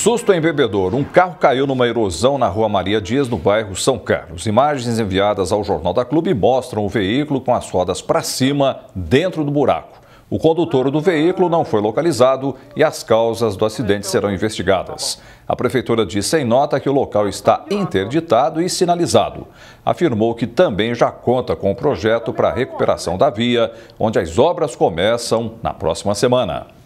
Susto em bebedouro. Um carro caiu numa erosão na rua Maria Dias, no bairro São Carlos. Imagens enviadas ao Jornal da Clube mostram o veículo com as rodas para cima, dentro do buraco. O condutor do veículo não foi localizado e as causas do acidente serão investigadas. A prefeitura disse em nota que o local está interditado e sinalizado. Afirmou que também já conta com o um projeto para a recuperação da via, onde as obras começam na próxima semana.